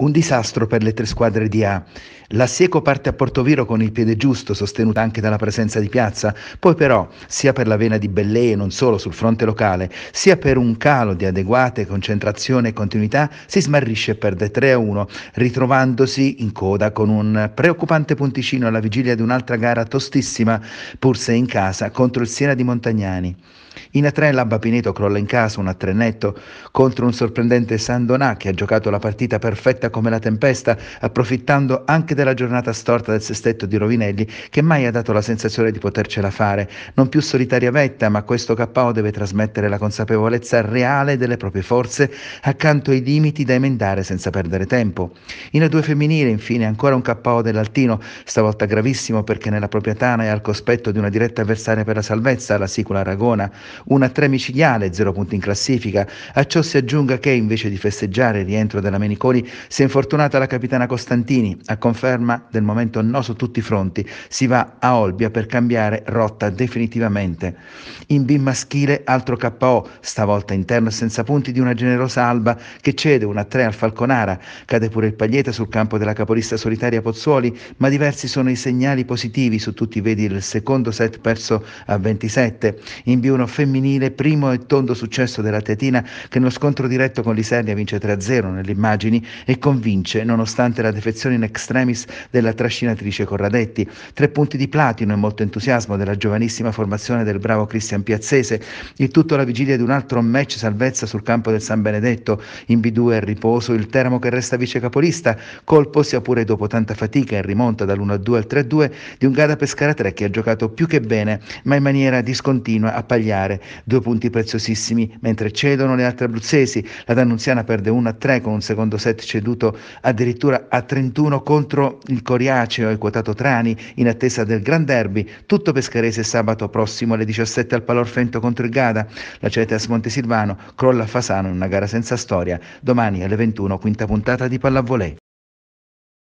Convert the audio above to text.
Un disastro per le tre squadre di A. La Sieco parte a Portoviro con il piede giusto, sostenuta anche dalla presenza di Piazza, poi però, sia per la vena di Bellè e non solo sul fronte locale, sia per un calo di adeguate concentrazione e continuità, si smarrisce e perde 3-1, ritrovandosi in coda con un preoccupante punticino alla vigilia di un'altra gara tostissima, pur se in casa, contro il Siena di Montagnani. In A3 l'Abba Pineto crolla in casa un A3 netto contro un sorprendente Sandonà che ha giocato la partita perfetta perfetta come la tempesta, approfittando anche della giornata storta del sestetto di Rovinelli, che mai ha dato la sensazione di potercela fare. Non più solitaria vetta, ma questo KO deve trasmettere la consapevolezza reale delle proprie forze accanto ai limiti da emendare senza perdere tempo. In a due femminile, infine, ancora un KO dell'Altino, stavolta gravissimo perché nella propria tana è al cospetto di una diretta avversaria per la salvezza, la Sicula Aragona, una 3 micidiale, 0 punti in classifica. A ciò si aggiunga che, invece di festeggiare il rientro della Menicoli, si è infortunata la capitana Costantini, a conferma del momento no su tutti i fronti. Si va a Olbia per cambiare rotta definitivamente. In B maschile altro KO, stavolta interno senza punti di una generosa Alba che cede una 3 al Falconara. Cade pure il Paglieta sul campo della capolista solitaria Pozzuoli, ma diversi sono i segnali positivi su tutti i vedi il secondo set perso a 27. In B1 femminile, primo e tondo successo della Tetina che nello scontro diretto con l'Isernia vince 3-0 nelle immagini e con convince nonostante la defezione in extremis della trascinatrice Corradetti, tre punti di platino e molto entusiasmo della giovanissima formazione del bravo Cristian Piazzese, il tutto alla vigilia di un altro match salvezza sul campo del San Benedetto, in B2 a riposo il Teramo che resta vice capolista, colpo sia pure dopo tanta fatica in rimonta dall'1-2 al 3-2 di un Gada Pescara 3 che ha giocato più che bene, ma in maniera discontinua a pagliare due punti preziosissimi mentre cedono le altre abruzzesi, la D'Annunziana perde 1-3 con un secondo set ceduto battuto addirittura a 31 contro il Coriaceo e quotato Trani in attesa del Gran Derby, tutto pescarese sabato prossimo alle 17 al Palorfento contro il Gada, la Cetas Montesilvano crolla a Fasano in una gara senza storia, domani alle 21 quinta puntata di Pallavolè.